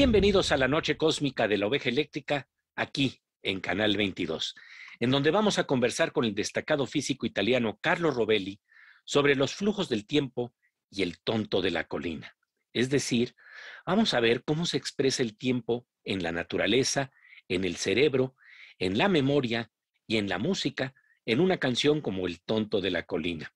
Bienvenidos a la noche cósmica de la oveja eléctrica, aquí en Canal 22, en donde vamos a conversar con el destacado físico italiano Carlo Rovelli sobre los flujos del tiempo y el tonto de la colina. Es decir, vamos a ver cómo se expresa el tiempo en la naturaleza, en el cerebro, en la memoria y en la música, en una canción como El tonto de la colina.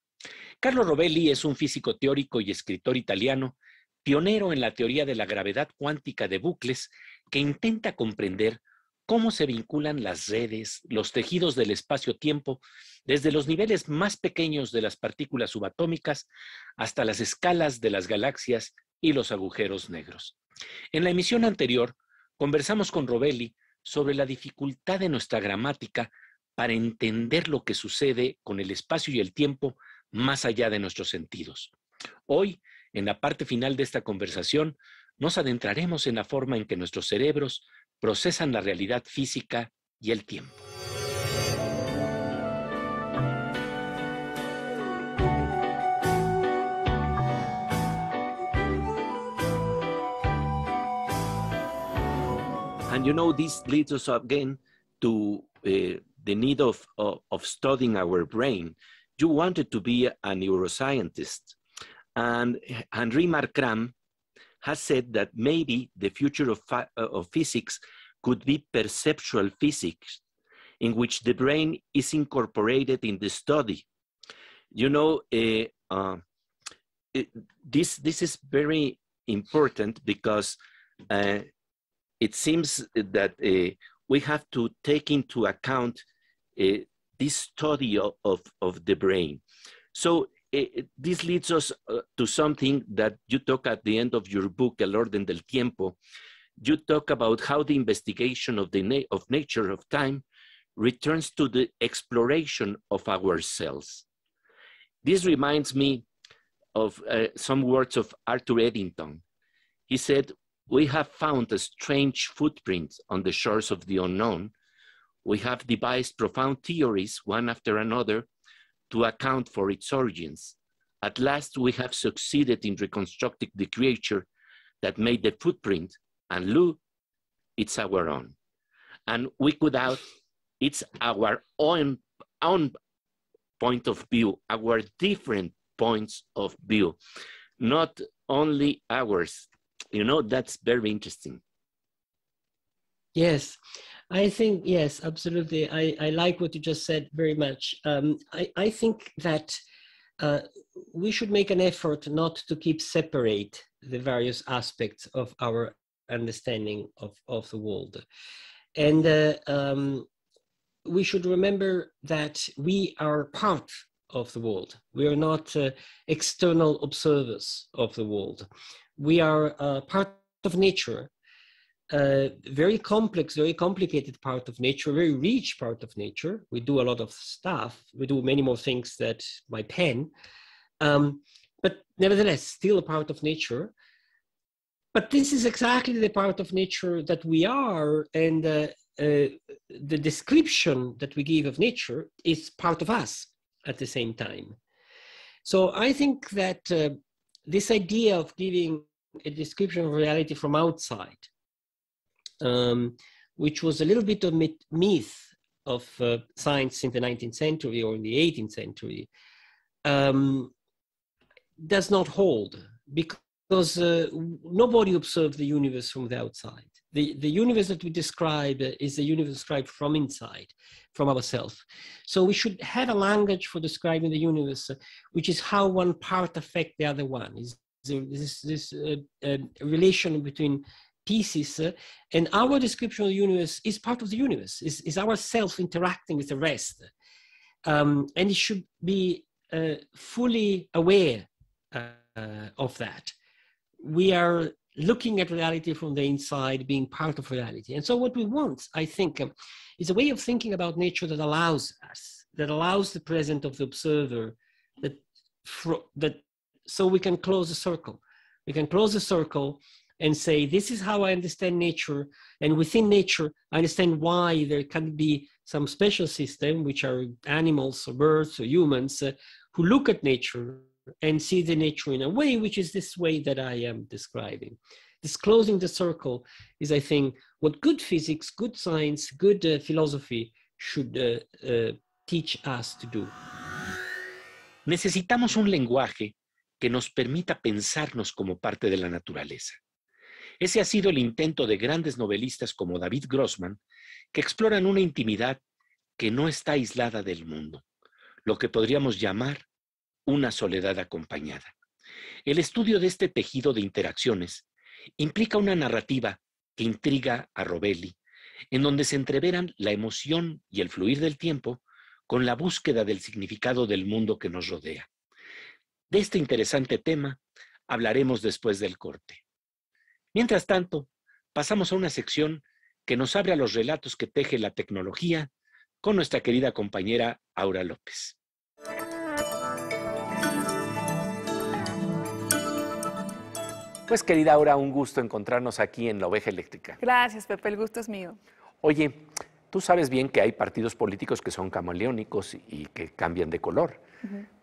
Carlo Rovelli es un físico teórico y escritor italiano pionero en la teoría de la gravedad cuántica de bucles, que intenta comprender cómo se vinculan las redes, los tejidos del espacio-tiempo, desde los niveles más pequeños de las partículas subatómicas hasta las escalas de las galaxias y los agujeros negros. En la emisión anterior, conversamos con Robelli sobre la dificultad de nuestra gramática para entender lo que sucede con el espacio y el tiempo más allá de nuestros sentidos. Hoy en la parte final de esta conversación nos adentraremos en la forma en que nuestros cerebros procesan la realidad física y el tiempo. And you know, this leads us again to eh, the need of studying our brain. You wanted to be a neuroscientist. And Henri Marcram has said that maybe the future of, uh, of physics could be perceptual physics, in which the brain is incorporated in the study. You know, uh, uh, this, this is very important because uh, it seems that uh, we have to take into account uh, this study of, of, of the brain. So it, this leads us uh, to something that you talk at the end of your book, El Orden del Tiempo. You talk about how the investigation of the na of nature of time returns to the exploration of ourselves. This reminds me of uh, some words of Arthur Eddington. He said, "We have found a strange footprint on the shores of the unknown. We have devised profound theories, one after another." to account for its origins. At last, we have succeeded in reconstructing the creature that made the footprint, and Lou, it's our own. And we could out, it's our own, own point of view, our different points of view, not only ours. You know, that's very interesting. Yes. I think, yes, absolutely. I, I like what you just said very much. Um, I, I think that uh, we should make an effort not to keep separate the various aspects of our understanding of, of the world. And uh, um, we should remember that we are part of the world. We are not uh, external observers of the world. We are uh, part of nature a very complex, very complicated part of nature, very rich part of nature. We do a lot of stuff. We do many more things that my pen, um, but nevertheless, still a part of nature. But this is exactly the part of nature that we are, and uh, uh, the description that we give of nature is part of us at the same time. So I think that uh, this idea of giving a description of reality from outside um, which was a little bit of myth of uh, science in the 19th century or in the 18th century, um, does not hold because uh, nobody observed the universe from the outside. The, the universe that we describe uh, is the universe described from inside, from ourselves. So we should have a language for describing the universe, uh, which is how one part affects the other one. Is this, this uh, uh relation between pieces uh, and our description of the universe is part of the universe is, is ourself interacting with the rest um, and it should be uh, fully aware uh, of that we are looking at reality from the inside being part of reality and so what we want i think um, is a way of thinking about nature that allows us that allows the present of the observer that that so we can close the circle we can close the circle and say, this is how I understand nature. And within nature, I understand why there can be some special system, which are animals or birds or humans, uh, who look at nature and see the nature in a way, which is this way that I am describing. This closing the circle is, I think, what good physics, good science, good uh, philosophy should uh, uh, teach us to do. Necesitamos un lenguaje que nos permita pensarnos como parte de la naturaleza. Ese ha sido el intento de grandes novelistas como David Grossman, que exploran una intimidad que no está aislada del mundo, lo que podríamos llamar una soledad acompañada. El estudio de este tejido de interacciones implica una narrativa que intriga a Robelli, en donde se entreveran la emoción y el fluir del tiempo con la búsqueda del significado del mundo que nos rodea. De este interesante tema hablaremos después del corte. Mientras tanto, pasamos a una sección que nos abre a los relatos que teje la tecnología con nuestra querida compañera Aura López. Pues querida Aura, un gusto encontrarnos aquí en La Oveja Eléctrica. Gracias, Pepe, el gusto es mío. Oye, Tú sabes bien que hay partidos políticos que son camaleónicos y que cambian de color.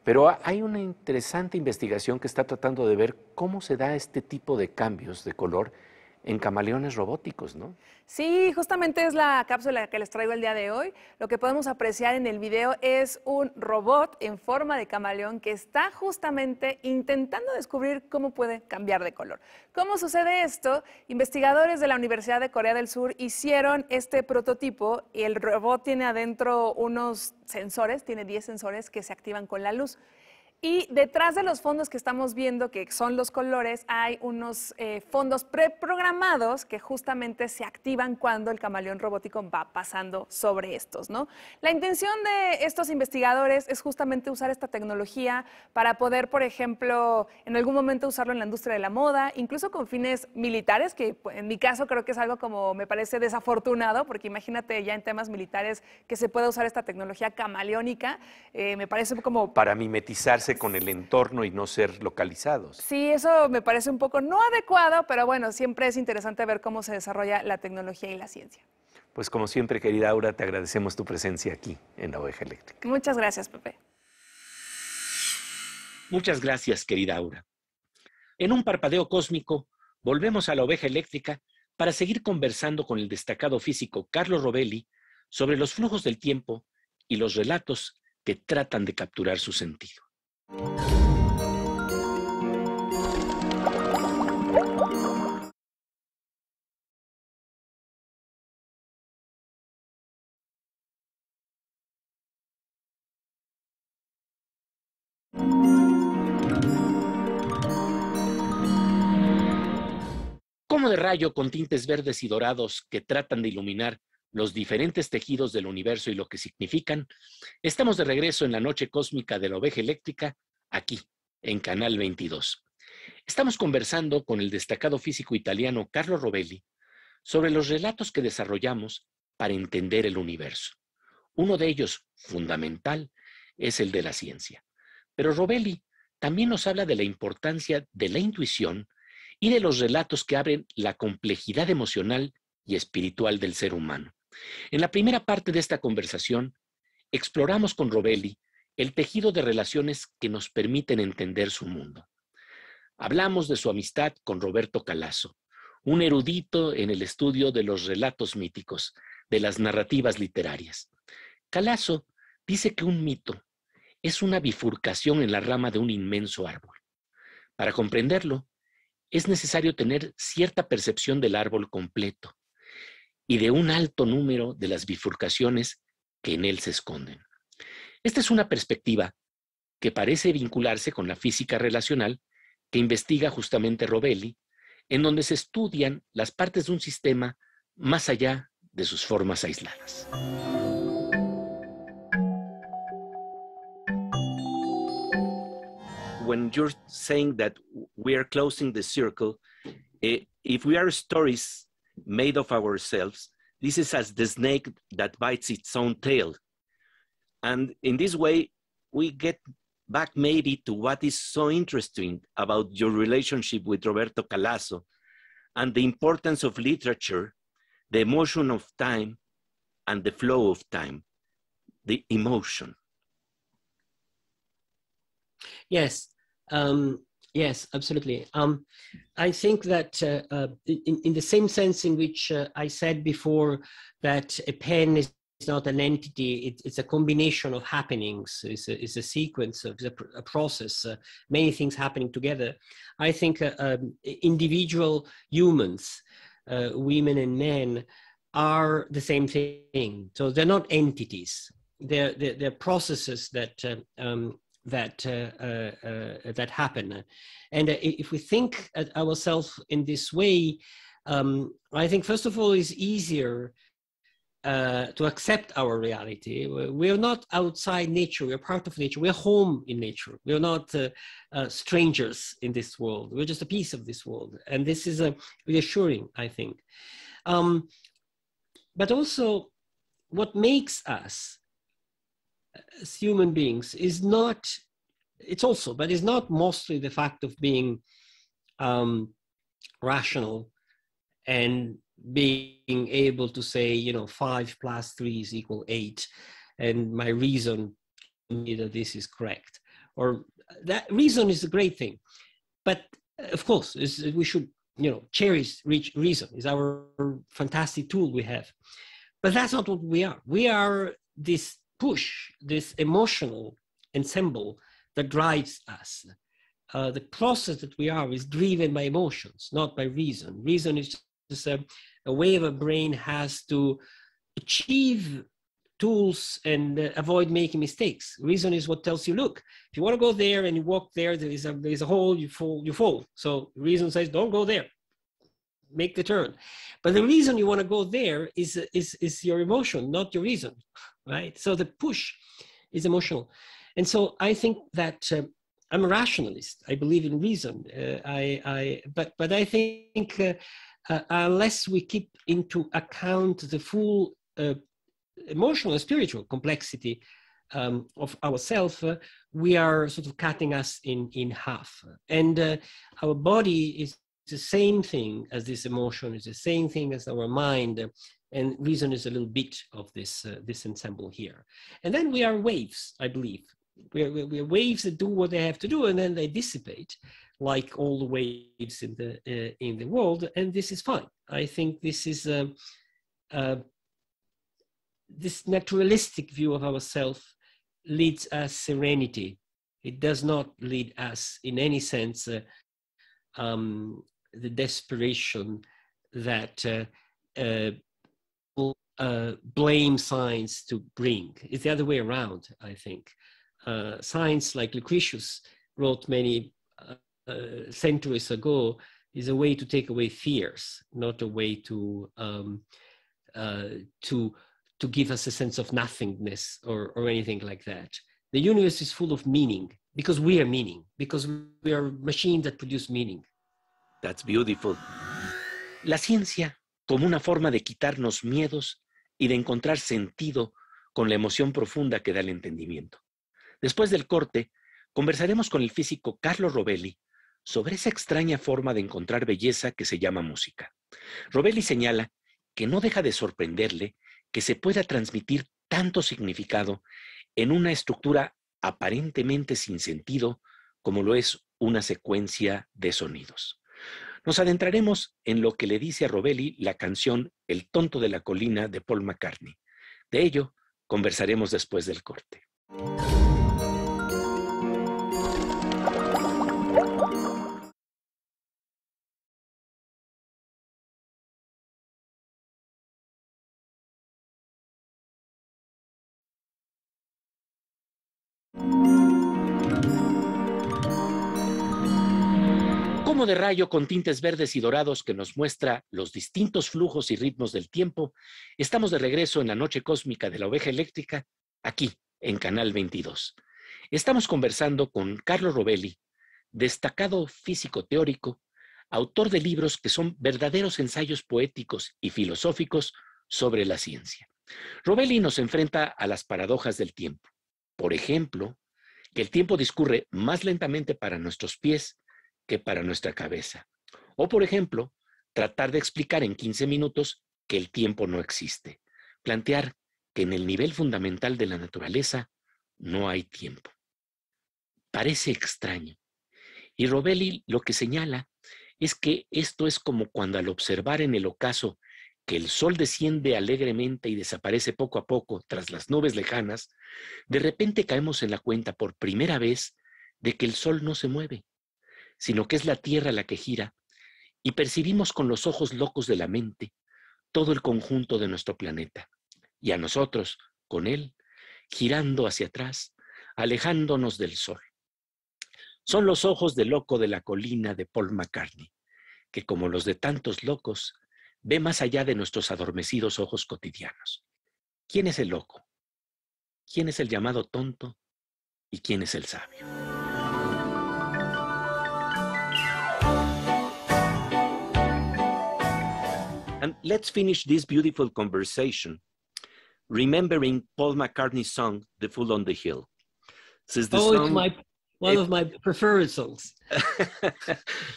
Pero hay una interesante investigación que está tratando de ver cómo se da este tipo de cambios de color en camaleones robóticos, ¿no? Sí, justamente es la cápsula que les traigo el día de hoy. Lo que podemos apreciar en el video es un robot en forma de camaleón que está justamente intentando descubrir cómo puede cambiar de color. ¿Cómo sucede esto? Investigadores de la Universidad de Corea del Sur hicieron este prototipo y el robot tiene adentro unos sensores, tiene 10 sensores que se activan con la luz. Y detrás de los fondos que estamos viendo, que son los colores, hay unos eh, fondos preprogramados que justamente se activan cuando el camaleón robótico va pasando sobre estos, ¿no? La intención de estos investigadores es justamente usar esta tecnología para poder, por ejemplo, en algún momento usarlo en la industria de la moda, incluso con fines militares, que pues, en mi caso creo que es algo como me parece desafortunado, porque imagínate ya en temas militares que se pueda usar esta tecnología camaleónica, eh, me parece como... Para mimetizarse con el entorno y no ser localizados. Sí, eso me parece un poco no adecuado, pero bueno, siempre es interesante ver cómo se desarrolla la tecnología y la ciencia. Pues como siempre, querida Aura, te agradecemos tu presencia aquí en la Oveja Eléctrica. Muchas gracias, Pepe. Muchas gracias, querida Aura. En un parpadeo cósmico, volvemos a la Oveja Eléctrica para seguir conversando con el destacado físico Carlos Robelli sobre los flujos del tiempo y los relatos que tratan de capturar su sentido. Como de rayo con tintes verdes y dorados que tratan de iluminar los diferentes tejidos del universo y lo que significan, estamos de regreso en la noche cósmica de la oveja eléctrica, aquí, en Canal 22. Estamos conversando con el destacado físico italiano Carlo Rovelli sobre los relatos que desarrollamos para entender el universo. Uno de ellos, fundamental, es el de la ciencia. Pero Rovelli también nos habla de la importancia de la intuición y de los relatos que abren la complejidad emocional y espiritual del ser humano. En la primera parte de esta conversación, exploramos con Robelli el tejido de relaciones que nos permiten entender su mundo. Hablamos de su amistad con Roberto Calasso, un erudito en el estudio de los relatos míticos, de las narrativas literarias. Calasso dice que un mito es una bifurcación en la rama de un inmenso árbol. Para comprenderlo, es necesario tener cierta percepción del árbol completo, y de un alto número de las bifurcaciones que en él se esconden. Esta es una perspectiva que parece vincularse con la física relacional que investiga justamente Robelli, en donde se estudian las partes de un sistema más allá de sus formas aisladas. When you're saying that we are closing the circle, eh, if we are stories made of ourselves. This is as the snake that bites its own tail. And in this way, we get back maybe to what is so interesting about your relationship with Roberto Calasso and the importance of literature, the emotion of time, and the flow of time, the emotion. Yes. Um, Yes, absolutely. Um, I think that uh, uh, in, in, the same sense in which uh, I said before that a pen is not an entity, it, it's a combination of happenings, it's a, it's a sequence, of, a, a, process, uh, many things happening together. I think uh, um, individual humans, uh, women and men, are the same thing. So they're not entities, they're, they're, they're processes that um, that uh, uh, uh, that happen. And if we think ourselves in this way, um, I think first of all, it's easier uh, to accept our reality. We're not outside nature, we're part of nature, we're home in nature. We're not uh, uh, strangers in this world, we're just a piece of this world. And this is reassuring, I think. Um, but also, what makes us as human beings is not it's also but it's not mostly the fact of being um, rational and being able to say you know five plus three is equal eight and my reason that this is correct or that reason is a great thing but uh, of course uh, we should you know cherish reason is our fantastic tool we have but that's not what we are we are this push this emotional ensemble that drives us. Uh, the process that we are is driven by emotions, not by reason. Reason is just a, a way the brain has to achieve tools and uh, avoid making mistakes. Reason is what tells you, look, if you want to go there and you walk there, there is a, there is a hole, you fall, you fall. So reason says, don't go there. Make the turn. But the reason you want to go there is, is, is your emotion, not your reason right? So the push is emotional. And so I think that uh, I'm a rationalist. I believe in reason. Uh, I, I, but, but I think uh, uh unless we keep into account the full uh, emotional and spiritual complexity um, of ourselves, uh, we are sort of cutting us in, in half. And our body is the same thing as this emotion, is the same thing as our mind. And reason is a little bit of this, uh, this ensemble here. And then we are waves, I believe. We're, we're, waves that do what they have to do and then they dissipate like all the waves in the, uh, in the world. And this is fine. I think this is um, uh, this naturalistic view of ourselves leads us serenity. It does not lead us in any sense uh, um, the desperation that uh, uh, uh, blame science to bring. It's the other way around, I think. Uh, science, like Lucretius wrote many uh, centuries ago, is a way to take away fears, not a way to um, uh, to to give us a sense of nothingness or or anything like that. The universe is full of meaning because we are meaning, because we are machines that produce meaning. That's beautiful. La ciencia como una forma de quitarnos miedos y de encontrar sentido con la emoción profunda que da el entendimiento. Después del corte, conversaremos con el físico Carlos Robelli sobre esa extraña forma de encontrar belleza que se llama música. Robelli señala que no deja de sorprenderle que se pueda transmitir tanto significado en una estructura aparentemente sin sentido como lo es una secuencia de sonidos. Nos adentraremos en lo que le dice a Robelli la canción El tonto de la colina de Paul McCartney. De ello conversaremos después del corte. como de rayo con tintes verdes y dorados que nos muestra los distintos flujos y ritmos del tiempo, estamos de regreso en la noche cósmica de la oveja eléctrica, aquí en Canal 22. Estamos conversando con Carlos Robelli, destacado físico teórico, autor de libros que son verdaderos ensayos poéticos y filosóficos sobre la ciencia. Robelli nos enfrenta a las paradojas del tiempo. Por ejemplo, que el tiempo discurre más lentamente para nuestros pies que para nuestra cabeza. O, por ejemplo, tratar de explicar en 15 minutos que el tiempo no existe. Plantear que en el nivel fundamental de la naturaleza no hay tiempo. Parece extraño. Y Robelli lo que señala es que esto es como cuando al observar en el ocaso que el sol desciende alegremente y desaparece poco a poco tras las nubes lejanas, de repente caemos en la cuenta por primera vez de que el sol no se mueve, sino que es la Tierra la que gira, y percibimos con los ojos locos de la mente todo el conjunto de nuestro planeta, y a nosotros, con él, girando hacia atrás, alejándonos del sol. Son los ojos del loco de la colina de Paul McCartney, que como los de tantos locos, ve más allá de nuestros adormecidos ojos cotidianos. ¿Quién es el loco? ¿Quién es el llamado tonto? ¿Y quién es el sabio? And let's finish this beautiful conversation remembering Paul McCartney's song, The Fool on the Hill. Since the oh, song, it's my, one of my preferred songs.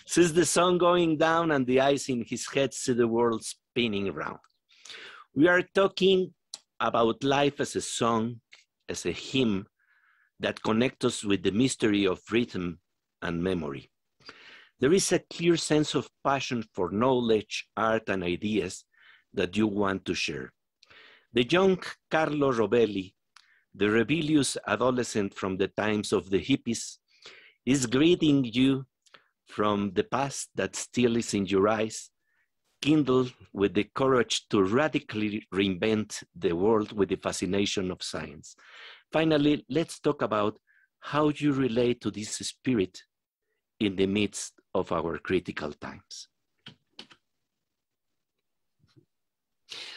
Since the sun going down and the eyes in his head see the world spinning round. We are talking about life as a song, as a hymn that connects us with the mystery of rhythm and memory. There is a clear sense of passion for knowledge, art, and ideas that you want to share. The young Carlo Robelli, the rebellious adolescent from the times of the hippies, is greeting you from the past that still is in your eyes, kindled with the courage to radically reinvent the world with the fascination of science. Finally, let's talk about how you relate to this spirit in the midst of our critical times.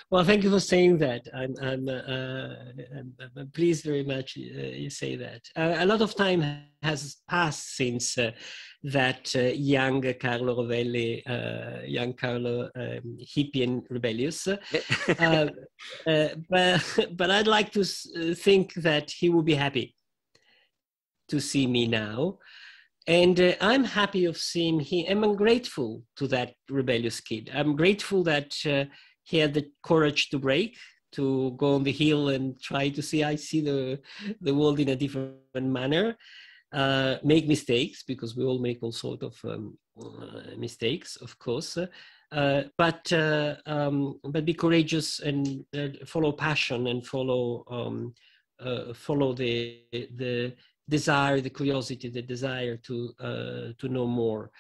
Well, thank you for saying that. I'm, I'm, uh, I'm pleased very much uh, you say that. Uh, a lot of time has passed since uh, that uh, young Carlo Rovelli, uh, young Carlo um, hippie and rebellious. but, but I'd like to think that he will be happy to see me now. And uh, I'm happy of seeing him. I'm grateful to that rebellious kid. I'm grateful that uh, he had the courage to break, to go on the hill and try to see. I see the the world in a different manner. Uh, make mistakes because we all make all sort of um, uh, mistakes, of course. Uh, but uh, um, but be courageous and follow passion and follow um, follow the the desire, the curiosity, the desire to uh, to know more.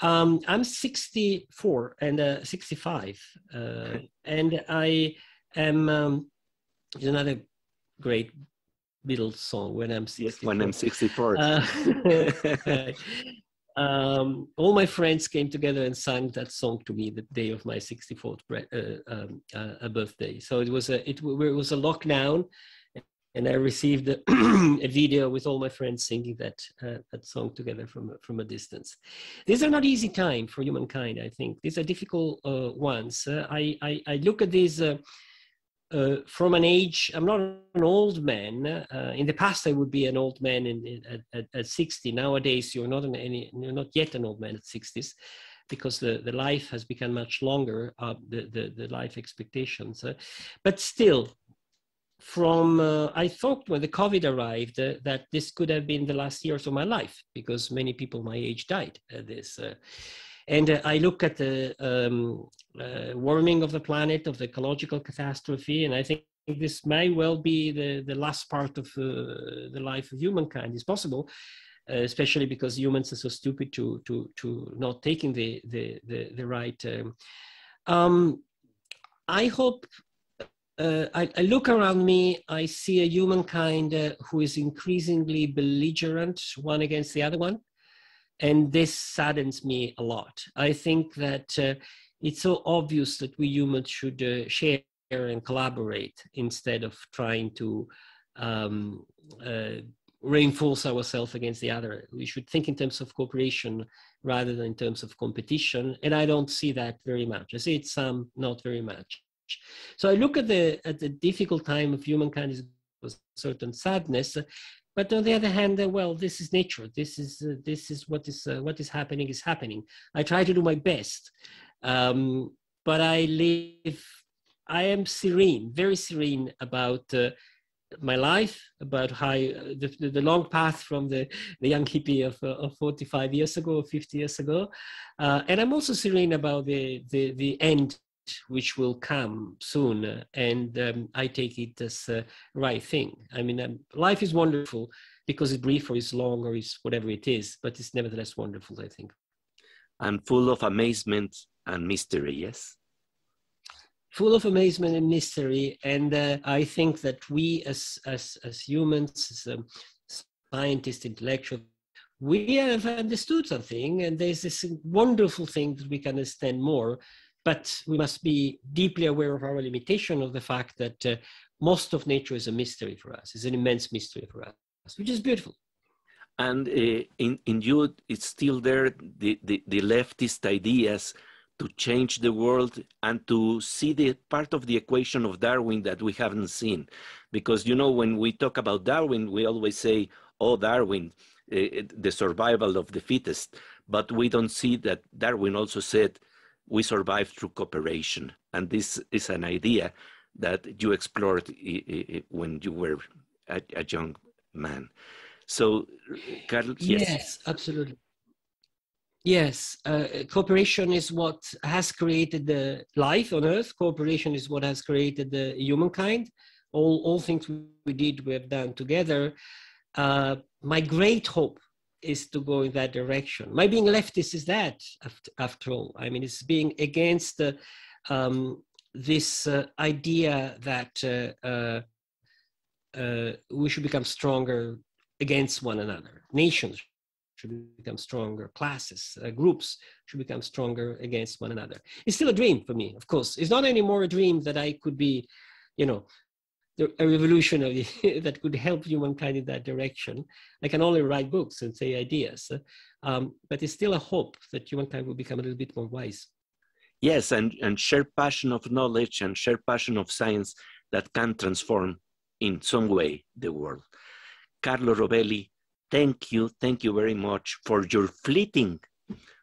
Um, I'm 64 and uh, 65, uh, okay. and I am. Um, another great Beatles song when I'm 64. Yes, when I'm 64. Uh, um, all my friends came together and sang that song to me the day of my 64th uh, um, uh, birthday. So it was a it, it was a lockdown, and I received a, a, video with all my friends singing that uh, that song together from from a distance. These are not easy time for humankind. I think these are difficult uh, ones. Uh, I, I, I look at these. Uh, uh, from an age, I'm not an old man. Uh, in the past, I would be an old man in, in, at, at, 60. Nowadays, you're not an, any, you're not yet an old man at 60s, because the, the life has become much longer, the, the, the life expectations. but still, from uh, i thought when the covid arrived uh, that this could have been the last years of my life because many people my age died at this uh, and uh, i look at the um, uh, warming of the planet of the ecological catastrophe and i think this may well be the, the last part of uh, the life of humankind is possible especially because humans are so stupid to to to not taking the the the, the right um, um, I hope uh, I, I, look around me, I see a humankind uh, who is increasingly belligerent one against the other one. And this saddens me a lot. I think that uh, it's so obvious that we humans should uh, share and collaborate instead of trying to um, uh, reinforce ourselves against the other. We should think in terms of cooperation rather than in terms of competition. And I don't see that very much. I see it some, not very much. So I look at the at the difficult time of humankind is with certain sadness, but on the other hand, uh, well, this is nature. This is uh, this is what is uh, what is happening is happening. I try to do my best, um, but I live. I am serene, very serene about uh, my life about how uh, the, the, long path from the, the young hippie of, uh, of 45 years ago or 50 years ago uh, and i'm also serene about the, the, the end which will come soon, and um, I take it as a right thing. I mean, um, life is wonderful because it's brief or it's long or it's whatever it is, but it's nevertheless wonderful, I think. And full of amazement and mystery, yes? Full of amazement and mystery. And uh, I think that we as, as, as humans, as um, scientists, intellectuals, we have understood something, and there's this wonderful thing that we can understand more but we must be deeply aware of our limitation of the fact that uh, most of nature is a mystery for us, it's an immense mystery for us, which is beautiful. And uh, in, in you, it's still there the, the, the leftist ideas to change the world and to see the part of the equation of Darwin that we haven't seen. Because, you know, when we talk about Darwin, we always say, oh, Darwin, uh, the survival of the fittest. But we don't see that Darwin also said we survive through cooperation. And this is an idea that you explored when you were a, a young man. So, Carl, yes. Yes, absolutely. Yes, uh, cooperation is what has created the life on Earth. Cooperation is what has created the humankind. All all things we did, we have done together. Uh, my great hope is to go in that direction. My being leftist is that, after, after all. I mean, it's being against uh, um, this uh, idea that uh, uh, uh, we should become stronger against one another. Nations should become stronger. Classes, uh, groups should become stronger against one another. It's still a dream for me, of course. It's not anymore a dream that I could be, you know, a revolutionary that could help humankind in that direction. I can only write books and say ideas, um, but it's still a hope that humankind will become a little bit more wise. Yes, and, and passion of knowledge and share passion of science that can transform in some way the world. Carlo Robelli, thank you, thank you very much for your fleeting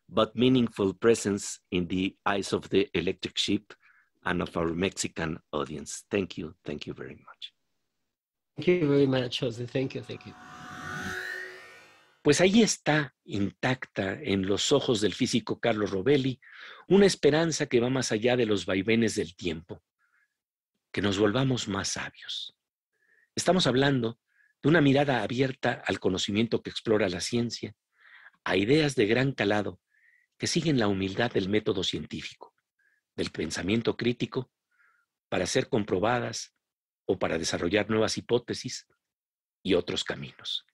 but meaningful presence in the eyes of the electric ship. and of our Mexican audience. Thank you. Thank you very much. Thank you very much, Jose. Thank you. Thank you. Pues ahí está intacta en los ojos del físico Carlos Robelli una esperanza que va más allá de los vaivenes del tiempo, que nos volvamos más sabios. Estamos hablando de una mirada abierta al conocimiento que explora la ciencia, a ideas de gran calado que siguen la humildad del método científico del pensamiento crítico para ser comprobadas o para desarrollar nuevas hipótesis y otros caminos.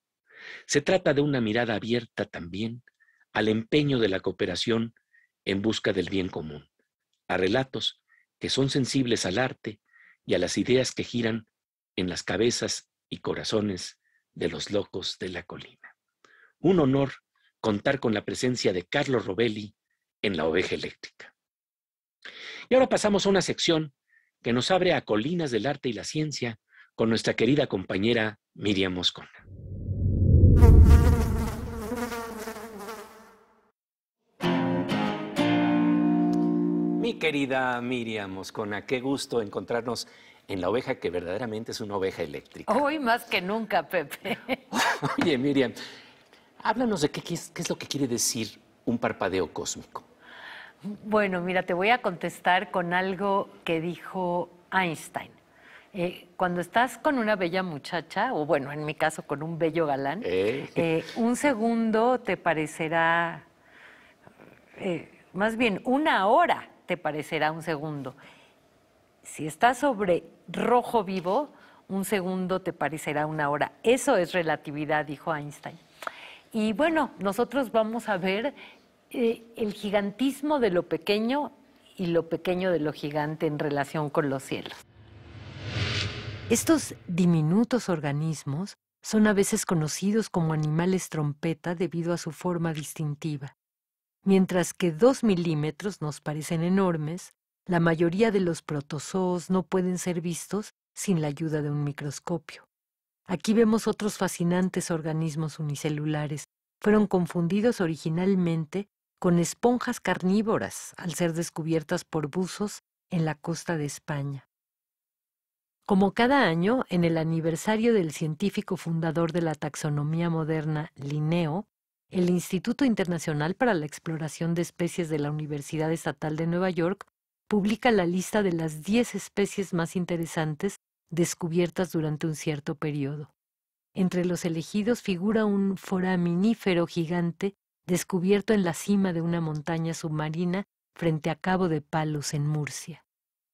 Se trata de una mirada abierta también al empeño de la cooperación en busca del bien común, a relatos que son sensibles al arte y a las ideas que giran en las cabezas y corazones de los locos de la colina. Un honor contar con la presencia de Carlos Robelli en la oveja eléctrica. Y ahora pasamos a una sección que nos abre a Colinas del Arte y la Ciencia con nuestra querida compañera Miriam Moscona. Mi querida Miriam Moscona, qué gusto encontrarnos en la oveja que verdaderamente es una oveja eléctrica. Hoy más que nunca, Pepe. Oye, Miriam, háblanos de qué es lo que quiere decir un parpadeo cósmico. Bueno, mira, te voy a contestar con algo que dijo Einstein. Eh, cuando estás con una bella muchacha, o bueno, en mi caso con un bello galán, eh. Eh, un segundo te parecerá, más bien una hora te parecerá un segundo. Si estás sobre rojo vivo, un segundo te parecerá una hora. Eso es relatividad, dijo Einstein. Y bueno, nosotros vamos a ver eh, el gigantismo de lo pequeño y lo pequeño de lo gigante en relación con los cielos. Estos diminutos organismos son a veces conocidos como animales trompeta debido a su forma distintiva. Mientras que dos milímetros nos parecen enormes, la mayoría de los protozoos no pueden ser vistos sin la ayuda de un microscopio. Aquí vemos otros fascinantes organismos unicelulares. Fueron confundidos originalmente con esponjas carnívoras al ser descubiertas por buzos en la costa de España. Como cada año, en el aniversario del científico fundador de la taxonomía moderna, Linneo, el Instituto Internacional para la Exploración de Especies de la Universidad Estatal de Nueva York publica la lista de las 10 especies más interesantes descubiertas durante un cierto periodo. Entre los elegidos figura un foraminífero gigante descubierto en la cima de una montaña submarina frente a Cabo de Palos en Murcia.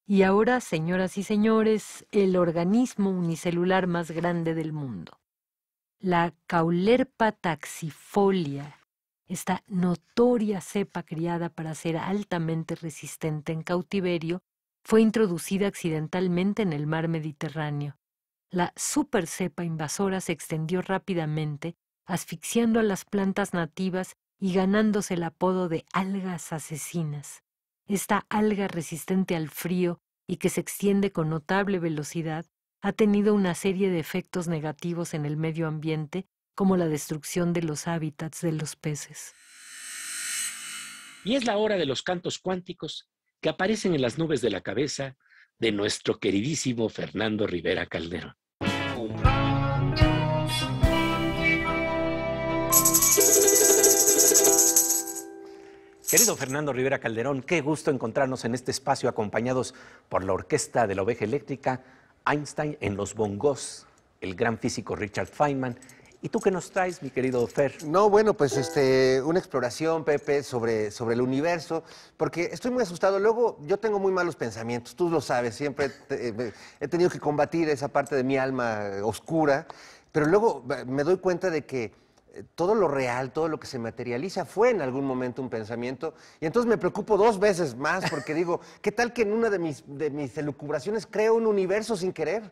Y ahora, señoras y señores, el organismo unicelular más grande del mundo. La Caulerpa taxifolia, esta notoria cepa criada para ser altamente resistente en cautiverio, fue introducida accidentalmente en el mar Mediterráneo. La supercepa invasora se extendió rápidamente asfixiando a las plantas nativas y ganándose el apodo de algas asesinas. Esta alga resistente al frío y que se extiende con notable velocidad ha tenido una serie de efectos negativos en el medio ambiente, como la destrucción de los hábitats de los peces. Y es la hora de los cantos cuánticos que aparecen en las nubes de la cabeza de nuestro queridísimo Fernando Rivera Calderón. Querido Fernando Rivera Calderón, qué gusto encontrarnos en este espacio acompañados por la Orquesta de la Oveja Eléctrica, Einstein en los bongos, el gran físico Richard Feynman. ¿Y tú qué nos traes, mi querido Fer? No, bueno, pues este, una exploración, Pepe, sobre, sobre el universo, porque estoy muy asustado. Luego, yo tengo muy malos pensamientos, tú lo sabes, siempre eh, he tenido que combatir esa parte de mi alma oscura, pero luego me doy cuenta de que todo lo real, todo lo que se materializa fue en algún momento un pensamiento. Y entonces me preocupo dos veces más porque digo, ¿qué tal que en una de mis, elucubraciones creo un universo sin querer?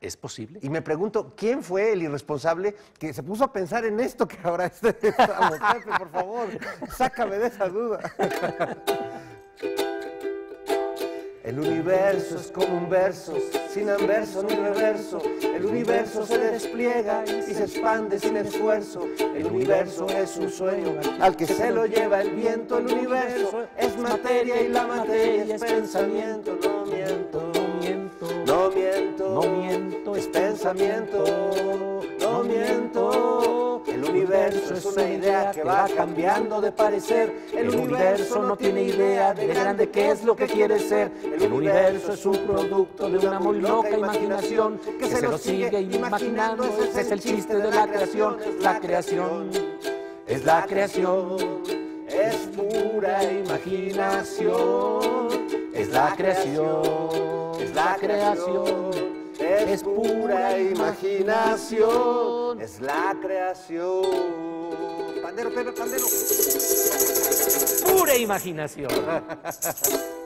¿Es posible? Y me pregunto, ¿quién fue el irresponsable que se puso a pensar en esto que ahora estamos? por favor, sácame de esa duda. El universo es como un verso, sin anverso ni reverso. El universo se despliega y se expande sin esfuerzo. El universo es un sueño al que se lo lleva el viento. El universo es materia y la materia es pensamiento. No miento, no miento, no miento, no miento es pensamiento. No miento. El universo es una idea que va cambiando de parecer. El universo no tiene idea de grande qué es lo que quiere ser. El universo es un producto de una muy loca imaginación que se lo sigue imaginando. es el chiste de la creación. La creación es la creación. Es pura imaginación. Es la creación. Es la creación es pura imaginación, es la creación. Pandero, Pepe, pandero. Pura imaginación.